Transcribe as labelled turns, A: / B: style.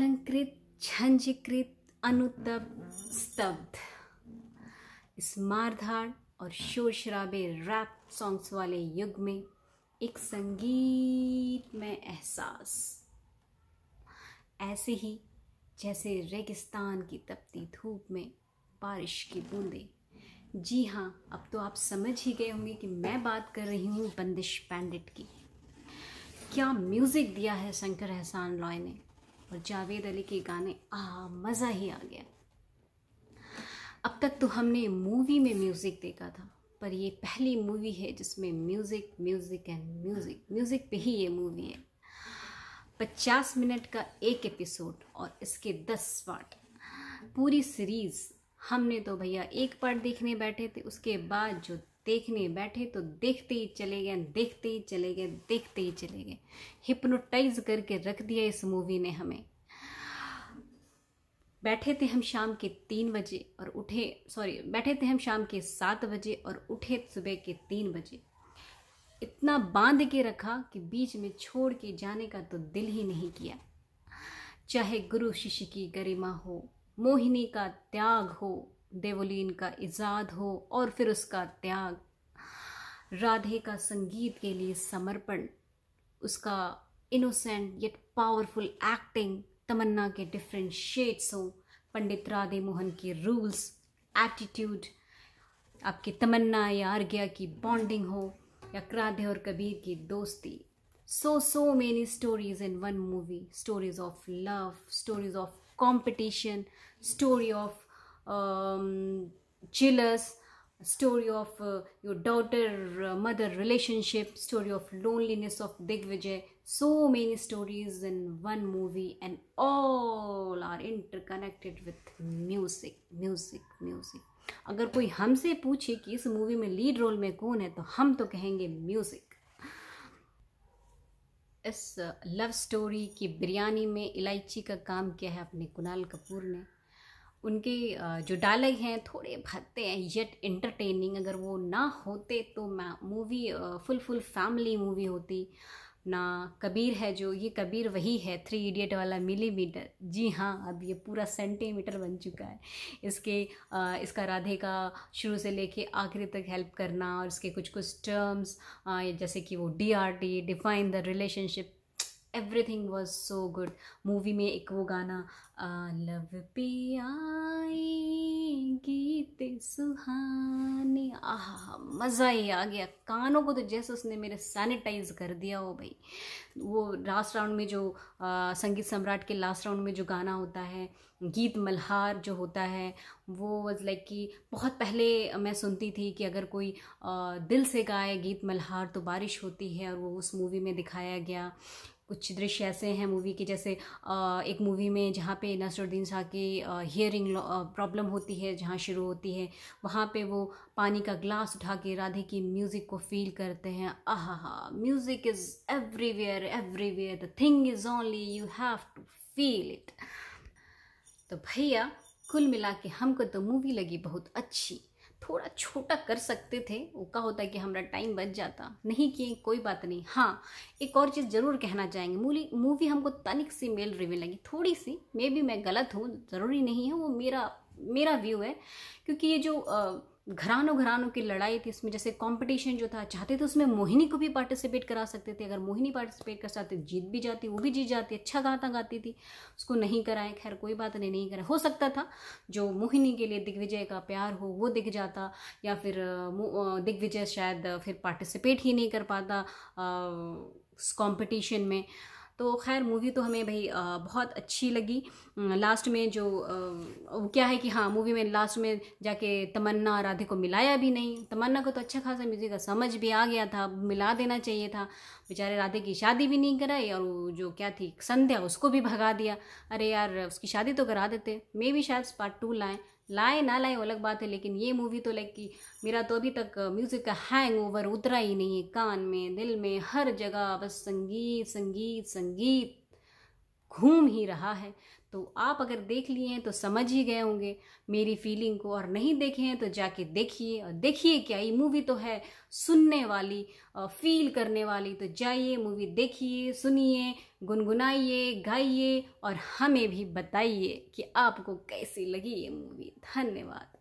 A: अलंकृत झंझीकृत अनुतप स्तब्ध इस मारधाड़ और शोर शराबे रैप सॉन्ग्स वाले युग में एक संगीत में एहसास ऐसे ही जैसे रेगिस्तान की तपती धूप में बारिश की बूंदें जी हाँ अब तो आप समझ ही गए होंगे कि मैं बात कर रही हूँ बंदिश पैंडिट की क्या म्यूज़िक दिया है शंकर एहसान लॉय ने और जावेद अली के गाने आ मज़ा ही आ गया अब तक तो हमने मूवी में म्यूज़िक देखा था पर ये पहली मूवी है जिसमें music music and music music पे ही ये मूवी है पचास मिनट का एक एपिसोड और इसके दस पार्ट पूरी सीरीज़ हमने तो भैया एक पार्ट देखने बैठे थे उसके बाद जो देखने बैठे तो देखते ही चले गए देखते ही चले गए देखते ही चले गए हिप्नोटाइज करके रख दिया इस मूवी ने हमें बैठे थे हम शाम के तीन बजे और उठे सॉरी बैठे थे हम शाम के सात बजे और उठे सुबह के तीन बजे इतना बांध के रखा कि बीच में छोड़ के जाने का तो दिल ही नहीं किया चाहे गुरु शिष्य की गरिमा हो मोहिनी का त्याग हो देवोलीन का इजाद हो और फिर उसका त्याग राधे का संगीत के लिए समर्पण उसका innocent yet powerful acting Tamannaah के डिफरेंट शेड्स हों पंडित राधे मोहन के रूल्स एटीट्यूड आपकी तमन्ना या आर्ग्या की बॉन्डिंग हो या क्राधे और कबीर की दोस्ती so so many stories in one movie stories of love stories of competition story of um, jealous story of uh, your daughter mother relationship story of loneliness of digvijay so many stories in one movie and all are interconnected with music music music अगर कोई हमसे पूछे कि इस movie में lead role में कौन है तो हम तो कहेंगे म्यूजिक इस लव स्टोरी की बिरयानी में इलायची का काम किया है अपने कुणाल कपूर ने उनके जो डायलॉग हैं थोड़े भद्दे हैं येट इंटरटेनिंग अगर वो ना होते तो मैं movie full full family movie होती ना कबीर है जो ये कबीर वही है थ्री इडियट वाला मिलीमीटर जी हाँ अब ये पूरा सेंटीमीटर बन चुका है इसके आ, इसका राधे का शुरू से लेके आखिरी तक हेल्प करना और इसके कुछ कुछ टर्म्स जैसे कि वो D R T define the relationship everything was so good movie में एक वो गाना आ लव पे आए गीत सुहाने आह मज़ा ही आ गया कानों को तो जैसे उसने मेरे सैनिटाइज कर दिया हो भाई वो लास्ट राउंड में जो आ, संगीत सम्राट के लास्ट राउंड में जो गाना होता है गीत मल्हार जो होता है वो वॉज लाइक कि बहुत पहले मैं सुनती थी कि अगर कोई आ, दिल से गाए गीत मल्हार तो बारिश होती है और वो उस मूवी में दिखाया गया कुछ दृश्य ऐसे हैं मूवी के जैसे एक मूवी में जहाँ पे नसरुद्दीन शाह की हियरिंग प्रॉब्लम होती है जहाँ शुरू होती है वहाँ पे वो पानी का ग्लास उठा के राधे की म्यूज़िक को फील करते हैं ah ha music is everywhere everywhere the thing is only you have to feel it तो भैया कुल मिला के हमको तो मूवी लगी बहुत अच्छी थोड़ा छोटा कर सकते थे वो का होता है कि हमारा टाइम बच जाता नहीं किए कोई बात नहीं हाँ एक और चीज़ ज़रूर कहना चाहेंगे मूवी मूवी हमको तनिक सी मेल रिव्यू लगी थोड़ी सी मे भी मैं गलत हूँ ज़रूरी नहीं है वो मेरा मेरा व्यू है क्योंकि ये जो आ, घरानों घरानों की लड़ाई थी उसमें जैसे कंपटीशन जो था चाहते थे उसमें मोहिनी को भी पार्टिसिपेट करा सकते थे अगर मोहिनी पार्टिसिपेट कर सकते जीत भी जाती वो भी जीत जाती अच्छा गाता गाती थी उसको नहीं कराए खैर कोई बात नहीं नहीं करा हो सकता था जो मोहिनी के लिए दिग्विजय का प्यार हो वो दिख जाता या फिर दिग्विजय शायद फिर पार्टिसिपेट ही नहीं कर पाता उस कॉम्पिटिशन में तो खैर मूवी तो हमें भाई बहुत अच्छी लगी लास्ट में जो क्या है कि हाँ मूवी में लास्ट में जाके तमन्ना और राधे को मिलाया भी नहीं तमन्ना को तो अच्छा खासा म्यूज़िक का समझ भी आ गया था मिला देना चाहिए था बेचारे राधे की शादी भी नहीं कराई और जो क्या थी संध्या उसको भी भगा दिया अरे यार उसकी शादी तो करा देते मे भी शायद पार्ट टू लाएँ लाए ना लाए अलग बात है लेकिन ये मूवी तो लाइक कि मेरा तो अभी तक म्यूज़िक uh, का हैंग ओवर उतरा ही नहीं है कान में दिल में हर जगह बस संगीत संगीत संगीत घूम ही रहा है तो आप अगर देख लिए हैं तो समझ ही गए होंगे मेरी फीलिंग को और नहीं देखे हैं तो जाके देखिए और देखिए क्या ये मूवी तो है सुनने वाली फील करने वाली तो जाइए मूवी देखिए सुनिए गुनगुनाइए गाइए और हमें भी बताइए कि आपको कैसी लगी ये मूवी धन्यवाद